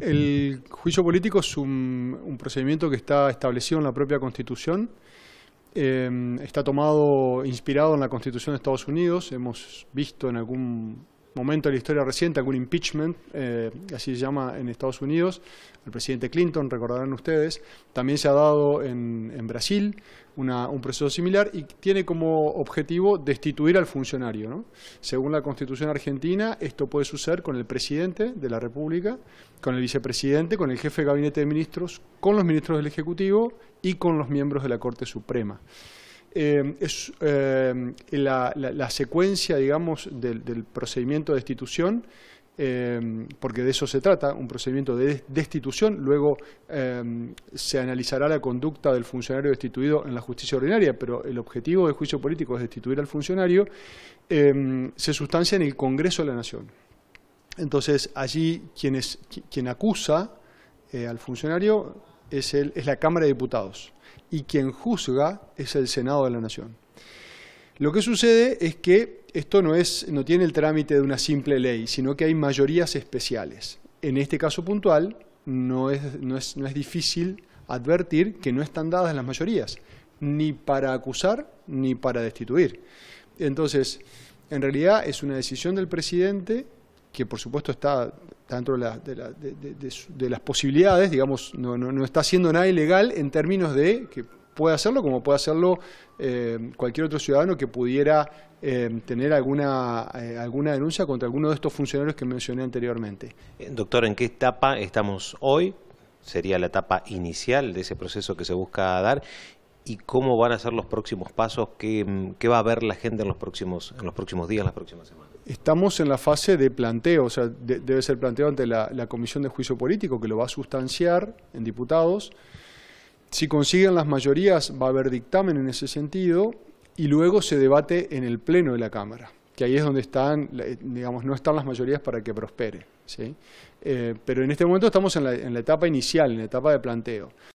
El juicio político es un, procedimiento que está establecido en la propia Constitución. Em, está tomado, inspirado en la Constitución de Estados Unidos. Hemos visto en algún momento de la historia reciente, algún impeachment, eh, así se llama en Estados Unidos, el presidente Clinton, recordarán ustedes, también se ha dado en, Brasil un proceso similar y tiene como objetivo destituir al funcionario. Según la Constitución argentina, esto puede suceder con el presidente de la República, con el vicepresidente, con el jefe de gabinete de ministros, con los ministros del Ejecutivo y con los miembros de la Corte Suprema. Eh, es eh, la, secuencia, digamos, del, procedimiento de destitución, eh, porque de eso se trata, un procedimiento de destitución, luego se analizará la conducta del funcionario destituido en la justicia ordinaria, pero el objetivo del juicio político es destituir al funcionario, se sustancia en el Congreso de la Nación. Entonces, allí quien acusa al funcionario es, la Cámara de Diputados y quien juzga es el Senado de la Nación. Lo que sucede es que esto no, es, no tiene el trámite de una simple ley, sino que hay mayorías especiales. En este caso puntual no es difícil advertir que no están dadas las mayorías, ni para acusar ni para destituir. Entonces, en realidad es una decisión del presidente que por supuesto está dentro de, las posibilidades, digamos, no, está haciendo nada ilegal en términos de que pueda hacerlo como puede hacerlo eh, cualquier otro ciudadano que pudiera eh, tener alguna, eh, alguna denuncia contra alguno de estos funcionarios que mencioné anteriormente. Doctor, ¿en qué etapa estamos hoy? Sería la etapa inicial de ese proceso que se busca dar y cómo van a ser los próximos pasos, qué, va a ver la gente en los próximos, en los próximos días, las próximas semanas. Estamos en la fase de planteo, o sea, debe ser planteado ante la, Comisión de Juicio Político, que lo va a sustanciar en diputados. Si consiguen las mayorías, va a haber dictamen en ese sentido, y luego se debate en el Pleno de la Cámara, que ahí es donde están, eh, digamos, no están las mayorías para que prospere. Eh, pero en este momento estamos en la etapa inicial, en la etapa de planteo.